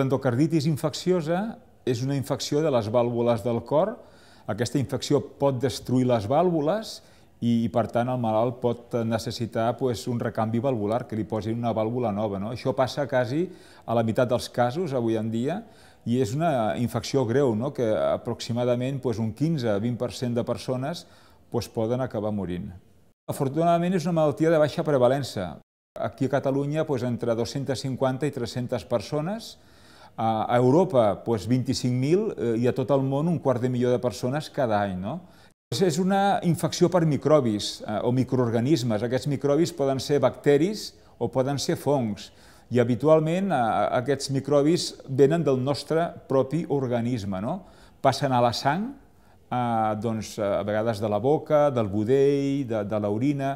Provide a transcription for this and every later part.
L'endocarditis infecciosa és una infecció de les vàlvules del cor. Aquesta infecció pot destruir les vàlvules i, per tant, el malalt pot eh, necessitar pues, un recanvi valvular, que li posin una vàlvula nova. No? Això passa quasi a la meitat dels casos avui en dia i és una infecció greu, no? que aproximadament pues, un 15-20% de persones pues, poden acabar morint. Afortunadament és una malaltia de baixa prevalença. Aquí a Catalunya doncs, entre 250 i 300 persones a Europa, doncs 25.000 eh, i a tot el món un quart de milió de persones cada any. No? És una infecció per microbis eh, o microorganismes. Aquests microbis poden ser bacteris o poden ser fongs. I habitualment eh, aquests microbis venen del nostre propi organisme. No? Passen a la sang, doncs, a vegades de la boca, del budell, de, de l'orina,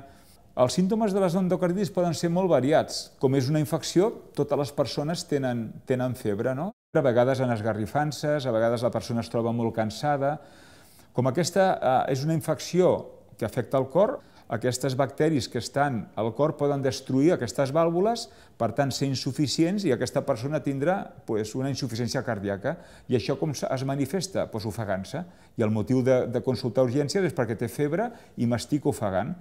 els símptomes de les endocarditis poden ser molt variats. Com és una infecció, totes les persones tenen, tenen febre, no? A vegades en esgarrifances, a vegades la persona es troba molt cansada. Com aquesta eh, és una infecció que afecta el cor, aquestes bacteris que estan al cor poden destruir aquestes vàlvules, per tant, ser insuficients i aquesta persona tindrà pues, una insuficiència cardíaca. I això com es manifesta? Pues, ofegant-se. I el motiu de, de consultar urgències és perquè té febre i m'estic ofegant.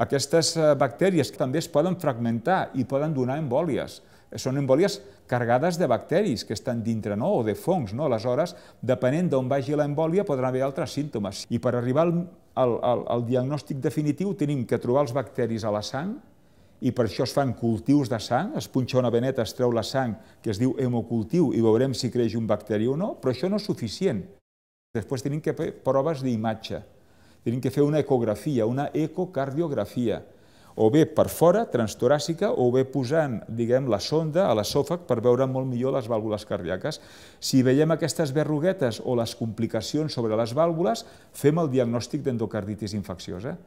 Aquestes eh, bactèries també es poden fragmentar i poden donar embòlies. Eh, són embòlies carregades de bacteris que estan dintre, no? o de fongs. No? Aleshores, depenent d'on vagi l'embòlia, podran haver altres símptomes. I per arribar al, al, al, diagnòstic definitiu tenim que trobar els bacteris a la sang, i per això es fan cultius de sang, es punxa una veneta, es treu la sang, que es diu hemocultiu, i veurem si creix un bacteri o no, però això no és suficient. Després tenim que fer proves d'imatge hem que fer una ecografia, una ecocardiografia, o bé per fora, transtoràcica, o bé posant, diguem, la sonda a l'esòfag per veure molt millor les vàlvules cardíaques. Si veiem aquestes verruguetes o les complicacions sobre les vàlvules, fem el diagnòstic d'endocarditis infecciosa.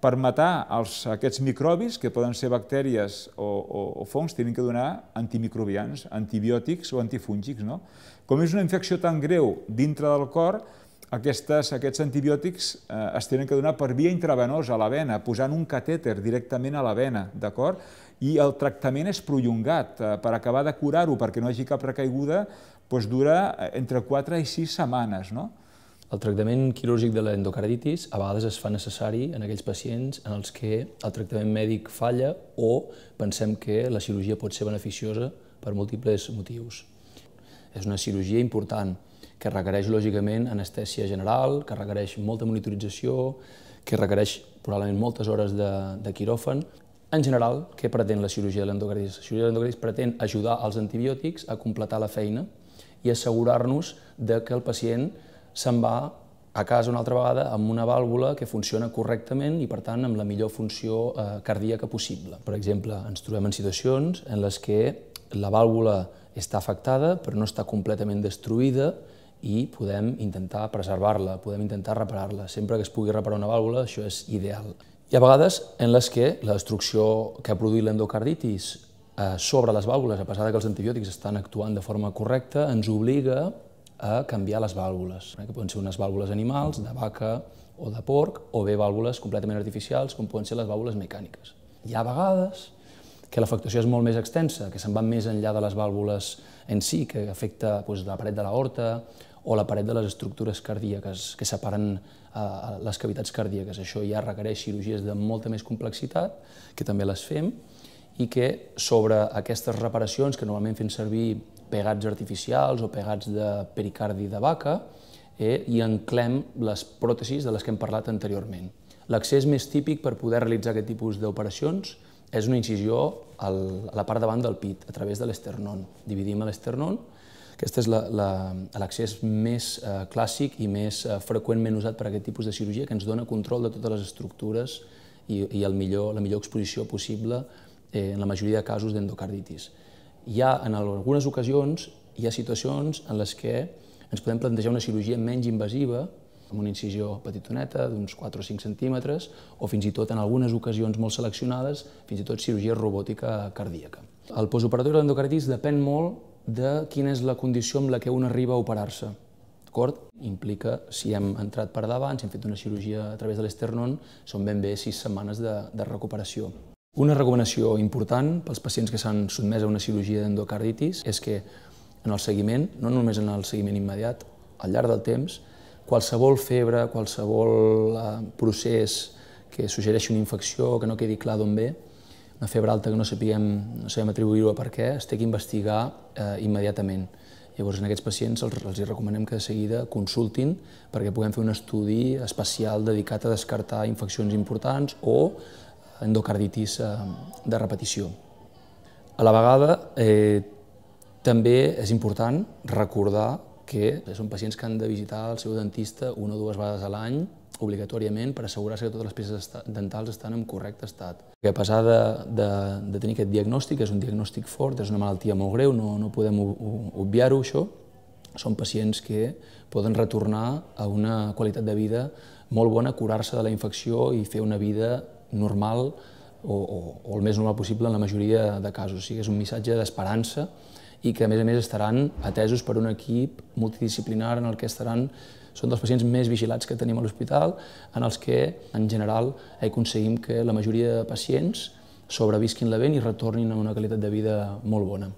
Per matar els, aquests microbis, que poden ser bactèries o, o, o fongs, tenim que donar antimicrobians, antibiòtics o antifúngics. No? Com és una infecció tan greu dintre del cor, aquestes, aquests antibiòtics eh, es tenen que donar per via intravenosa a la vena, posant un catèter directament a la vena, d'acord? I el tractament és prolongat. Eh, per acabar de curar-ho, perquè no hi hagi cap recaiguda, doncs dura eh, entre 4 i 6 setmanes, no? El tractament quirúrgic de l'endocarditis a vegades es fa necessari en aquells pacients en els que el tractament mèdic falla o pensem que la cirurgia pot ser beneficiosa per múltiples motius. És una cirurgia important, que requereix, lògicament, anestèsia general, que requereix molta monitorització, que requereix probablement moltes hores de, de quiròfan. En general, què pretén la cirurgia de l'endocardis? La cirurgia de l'endocardis pretén ajudar els antibiòtics a completar la feina i assegurar-nos de que el pacient se'n va a casa una altra vegada amb una vàlvula que funciona correctament i, per tant, amb la millor funció eh, cardíaca possible. Per exemple, ens trobem en situacions en les que la vàlvula està afectada però no està completament destruïda i podem intentar preservar-la, podem intentar reparar-la. Sempre que es pugui reparar una vàlvula, això és ideal. Hi ha vegades en les que la destrucció que ha produït l'endocarditis eh, sobre les vàlvules, a pesar que els antibiòtics estan actuant de forma correcta, ens obliga a canviar les vàlvules, eh, que poden ser unes vàlvules animals, de vaca o de porc, o bé vàlvules completament artificials, com poden ser les vàlvules mecàniques. Hi ha vegades que l'afectació és molt més extensa, que se'n va més enllà de les vàlvules en si, que afecta doncs, la paret de l'aorta, o la paret de les estructures cardíaques que separen eh, les cavitats cardíaques. Això ja requereix cirurgies de molta més complexitat, que també les fem, i que sobre aquestes reparacions, que normalment fem servir pegats artificials o pegats de pericardi de vaca, eh, i enclem les pròtesis de les que hem parlat anteriorment. L'accés més típic per poder realitzar aquest tipus d'operacions és una incisió a la part davant del pit, a través de l'esternon. Dividim l'esternon aquesta és l'accés la, la, més eh, clàssic i més eh, freqüentment usat per a aquest tipus de cirurgia que ens dona control de totes les estructures i, i el millor, la millor exposició possible eh, en la majoria de casos d'endocarditis. Hi ha, en algunes ocasions, hi ha situacions en les que ens podem plantejar una cirurgia menys invasiva, amb una incisió petitoneta d'uns 4 o 5 centímetres, o fins i tot en algunes ocasions molt seleccionades, fins i tot cirurgia robòtica cardíaca. El postoperatori de l'endocarditis depèn molt de quina és la condició amb la que un arriba a operar-se. D'acord? Implica si hem entrat per davant, si hem fet una cirurgia a través de l'esternon, són ben bé sis setmanes de, de recuperació. Una recomanació important pels pacients que s'han sotmès a una cirurgia d'endocarditis és que en el seguiment, no només en el seguiment immediat, al llarg del temps, qualsevol febre, qualsevol eh, procés que suggereixi una infecció, que no quedi clar d'on ve, una febre alta que no sapiguem, no sabem atribuir-ho a per què, es té que investigar eh, immediatament. Llavors, en aquests pacients els, els recomanem que de seguida consultin perquè puguem fer un estudi especial dedicat a descartar infeccions importants o endocarditis eh, de repetició. A la vegada, eh, també és important recordar que són pacients que han de visitar el seu dentista una o dues vegades a l'any obligatòriament per assegurar-se que totes les peces dentals estan en correcte estat. Que a pesar de, de, de tenir aquest diagnòstic, és un diagnòstic fort, és una malaltia molt greu, no, no podem obviar-ho, això, són pacients que poden retornar a una qualitat de vida molt bona, curar-se de la infecció i fer una vida normal o, o, o el més normal possible en la majoria de casos. O sigui, és un missatge d'esperança i que, a més a més, estaran atesos per un equip multidisciplinar en el que estaran són dels pacients més vigilats que tenim a l'hospital, en els que, en general, aconseguim que la majoria de pacients sobrevisquin la vent i retornin a una qualitat de vida molt bona.